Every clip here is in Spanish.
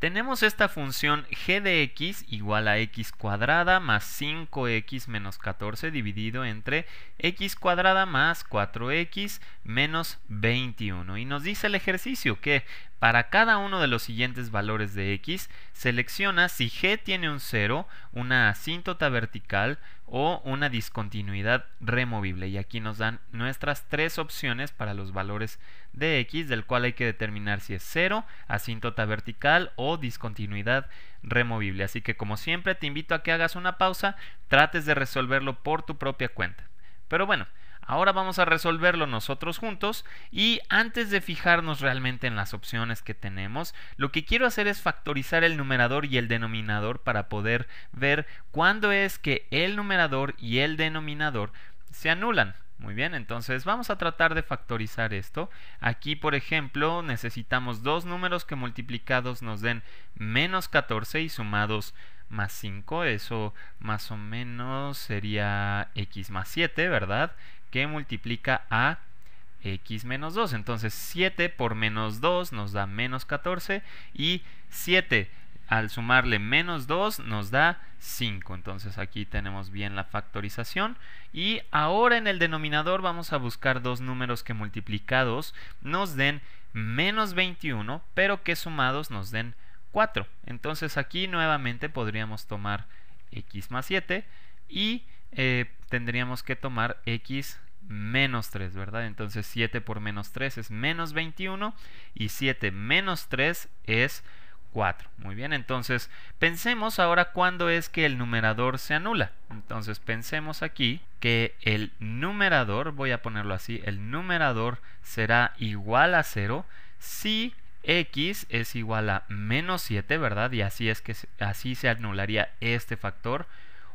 Tenemos esta función g de x igual a x cuadrada más 5x menos 14 dividido entre x cuadrada más 4x menos 21. Y nos dice el ejercicio que para cada uno de los siguientes valores de x, selecciona si g tiene un 0, una asíntota vertical o una discontinuidad removible. Y aquí nos dan nuestras tres opciones para los valores de x, del cual hay que determinar si es 0, asíntota vertical o discontinuidad removible. Así que como siempre te invito a que hagas una pausa, trates de resolverlo por tu propia cuenta. Pero bueno, Ahora vamos a resolverlo nosotros juntos y antes de fijarnos realmente en las opciones que tenemos, lo que quiero hacer es factorizar el numerador y el denominador para poder ver cuándo es que el numerador y el denominador se anulan. Muy bien, entonces vamos a tratar de factorizar esto. Aquí, por ejemplo, necesitamos dos números que multiplicados nos den menos 14 y sumados más 5, eso más o menos sería x más 7, ¿verdad? Que multiplica a x menos 2. Entonces 7 por menos 2 nos da menos 14 y 7 al sumarle menos 2 nos da 5. Entonces aquí tenemos bien la factorización. Y ahora en el denominador vamos a buscar dos números que multiplicados nos den menos 21, pero que sumados nos den 4. Entonces aquí nuevamente podríamos tomar x más 7 y eh, tendríamos que tomar x menos 3, ¿verdad? Entonces 7 por menos 3 es menos 21 y 7 menos 3 es 4. Muy bien, entonces pensemos ahora cuándo es que el numerador se anula. Entonces pensemos aquí que el numerador, voy a ponerlo así, el numerador será igual a 0 si x es igual a menos 7, ¿verdad? Y así es que así se anularía este factor.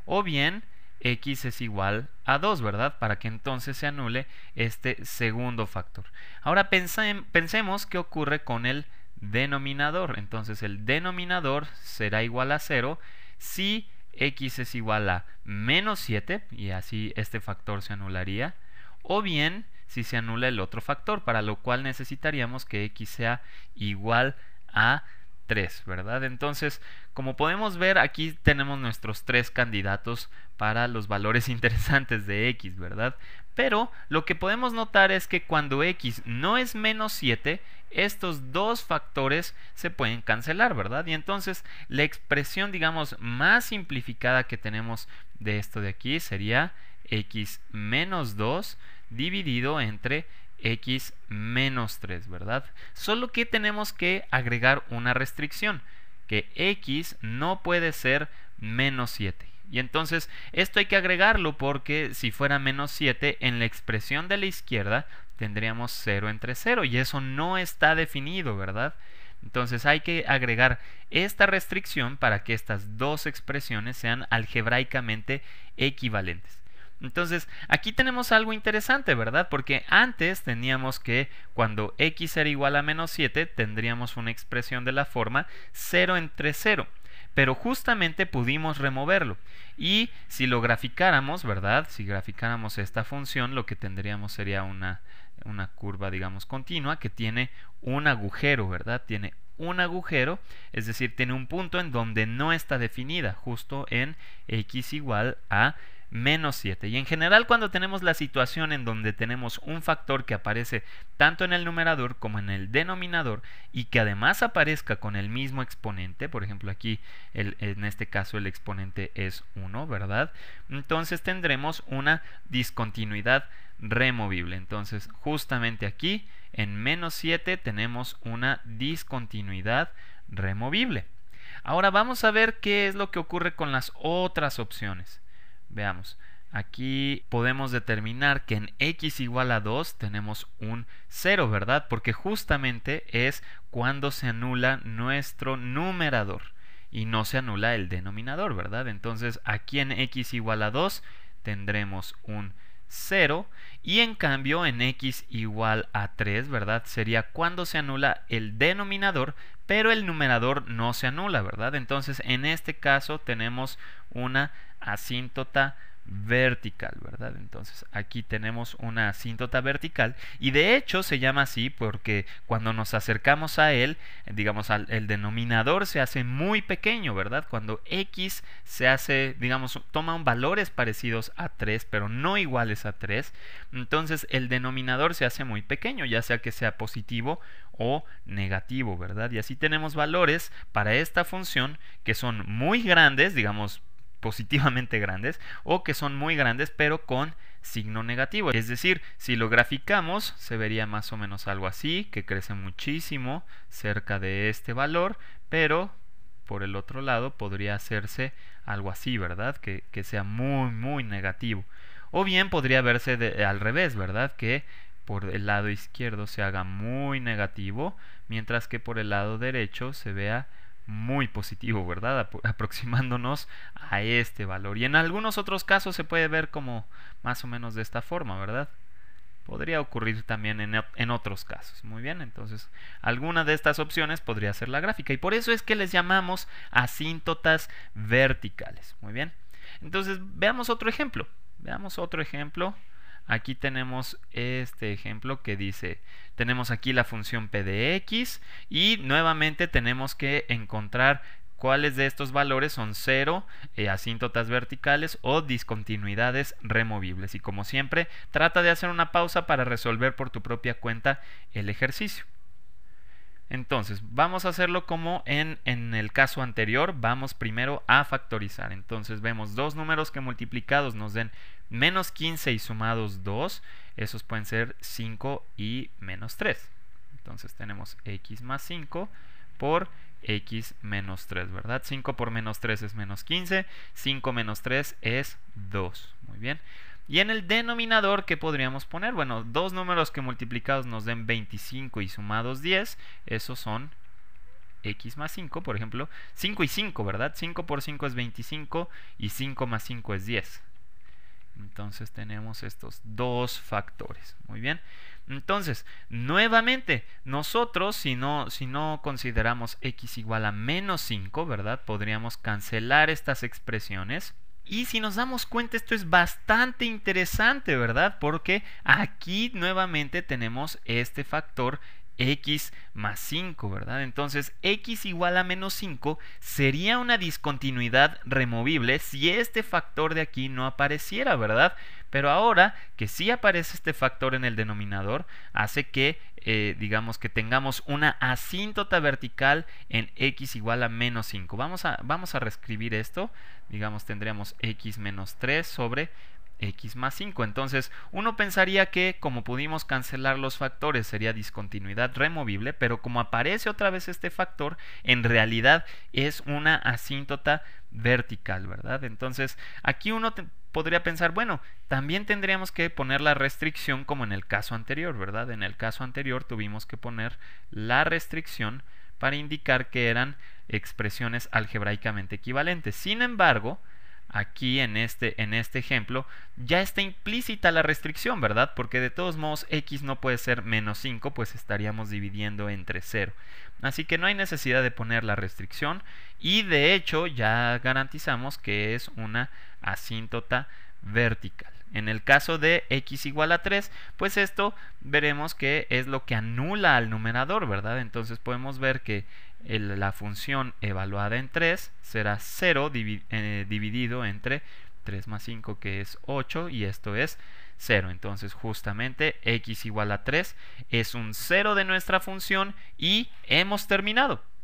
O bien x es igual a 2, ¿verdad? Para que entonces se anule este segundo factor. Ahora pensemos qué ocurre con el denominador. Entonces el denominador será igual a 0 si x es igual a menos 7, y así este factor se anularía. O bien si se anula el otro factor, para lo cual necesitaríamos que x sea igual a 3, ¿verdad? Entonces, como podemos ver, aquí tenemos nuestros tres candidatos para los valores interesantes de x, ¿verdad? Pero lo que podemos notar es que cuando x no es menos 7, estos dos factores se pueden cancelar, ¿verdad? Y entonces la expresión, digamos, más simplificada que tenemos de esto de aquí sería x menos 2 dividido entre x menos 3, ¿verdad? Solo que tenemos que agregar una restricción, que x no puede ser menos 7. Y entonces esto hay que agregarlo porque si fuera menos 7 en la expresión de la izquierda tendríamos 0 entre 0 y eso no está definido, ¿verdad? Entonces hay que agregar esta restricción para que estas dos expresiones sean algebraicamente equivalentes. Entonces, aquí tenemos algo interesante, ¿verdad? Porque antes teníamos que cuando x era igual a menos 7, tendríamos una expresión de la forma 0 entre 0 pero justamente pudimos removerlo. Y si lo graficáramos, ¿verdad? Si graficáramos esta función, lo que tendríamos sería una, una, curva, digamos, continua que tiene un agujero, ¿verdad? Tiene un agujero, es decir, tiene un punto en donde no está definida, justo en x igual a menos 7. Y en general cuando tenemos la situación en donde tenemos un factor que aparece tanto en el numerador como en el denominador y que además aparezca con el mismo exponente, por ejemplo aquí en este caso el exponente es 1, ¿verdad? Entonces tendremos una discontinuidad removible. Entonces justamente aquí en menos 7 tenemos una discontinuidad removible. Ahora vamos a ver qué es lo que ocurre con las otras opciones. Veamos, aquí podemos determinar que en x igual a 2 tenemos un 0, ¿verdad? Porque justamente es cuando se anula nuestro numerador y no se anula el denominador, ¿verdad? Entonces aquí en x igual a 2 tendremos un 0 y en cambio en x igual a 3, ¿verdad? Sería cuando se anula el denominador, pero el numerador no se anula, ¿verdad? Entonces en este caso tenemos una asíntota vertical, ¿verdad? Entonces aquí tenemos una asíntota vertical y de hecho se llama así porque cuando nos acercamos a él, digamos, al, el denominador se hace muy pequeño, ¿verdad? Cuando x se hace, digamos, toma valores parecidos a 3 pero no iguales a 3, entonces el denominador se hace muy pequeño, ya sea que sea positivo o negativo, ¿verdad? Y así tenemos valores para esta función que son muy grandes, digamos, positivamente grandes o que son muy grandes pero con signo negativo. Es decir, si lo graficamos, se vería más o menos algo así, que crece muchísimo cerca de este valor, pero por el otro lado podría hacerse algo así, ¿verdad? Que, sea muy, muy negativo. O bien podría verse al revés, ¿verdad? Que por el lado izquierdo se haga muy negativo, mientras que por el lado derecho se vea muy positivo, ¿verdad? Aproximándonos a este valor. Y en algunos otros casos se puede ver como más o menos de esta forma, ¿verdad? Podría ocurrir también en, otros casos. Muy bien, entonces alguna de estas opciones podría ser la gráfica. Y por eso es que les llamamos asíntotas verticales. Muy bien. Entonces veamos otro ejemplo. Veamos otro ejemplo Aquí tenemos este ejemplo que dice, tenemos aquí la función p de x y nuevamente tenemos que encontrar cuáles de estos valores son cero, eh, asíntotas verticales o discontinuidades removibles. Y como siempre, trata de hacer una pausa para resolver por tu propia cuenta el ejercicio. Entonces, vamos a hacerlo como en, el caso anterior, vamos primero a factorizar. Entonces vemos dos números que multiplicados nos den menos 15 y sumados 2, esos pueden ser 5 y menos 3. Entonces tenemos x más 5 por x menos 3, ¿verdad? 5 por menos 3 es menos 15, 5 menos 3 es 2. Muy bien. Y en el denominador, ¿qué podríamos poner? Bueno, dos números que multiplicados nos den 25 y sumados 10, esos son x más 5, por ejemplo, 5 y 5, ¿verdad? 5 por 5 es 25 y 5 más 5 es 10. Entonces tenemos estos dos factores. Muy bien. Entonces, nuevamente, nosotros si no, si no consideramos x igual a menos 5, ¿verdad? Podríamos cancelar estas expresiones y si nos damos cuenta, esto es bastante interesante, ¿verdad? Porque aquí nuevamente tenemos este factor x más 5, ¿verdad? Entonces x igual a menos 5 sería una discontinuidad removible si este factor de aquí no apareciera, ¿verdad? Pero ahora que sí aparece este factor en el denominador, hace que, eh, digamos, que tengamos una asíntota vertical en x igual a menos 5. Vamos a, vamos a reescribir esto, digamos, tendríamos x menos 3 sobre x más 5. Entonces, uno pensaría que como pudimos cancelar los factores sería discontinuidad removible, pero como aparece otra vez este factor, en realidad es una asíntota vertical, ¿verdad? Entonces, aquí uno podría pensar, bueno, también tendríamos que poner la restricción como en el caso anterior, ¿verdad? En el caso anterior tuvimos que poner la restricción para indicar que eran expresiones algebraicamente equivalentes. Sin embargo, aquí en este, en este ejemplo, ya está implícita la restricción, ¿verdad? Porque de todos modos x no puede ser menos 5, pues estaríamos dividiendo entre 0. Así que no hay necesidad de poner la restricción y de hecho ya garantizamos que es una asíntota vertical. En el caso de x igual a 3, pues esto veremos que es lo que anula al numerador, ¿verdad? Entonces podemos ver que la función evaluada en 3 será 0 eh, dividido entre 3 más 5 que es 8 y esto es 0. Entonces justamente x igual a 3 es un 0 de nuestra función y hemos terminado.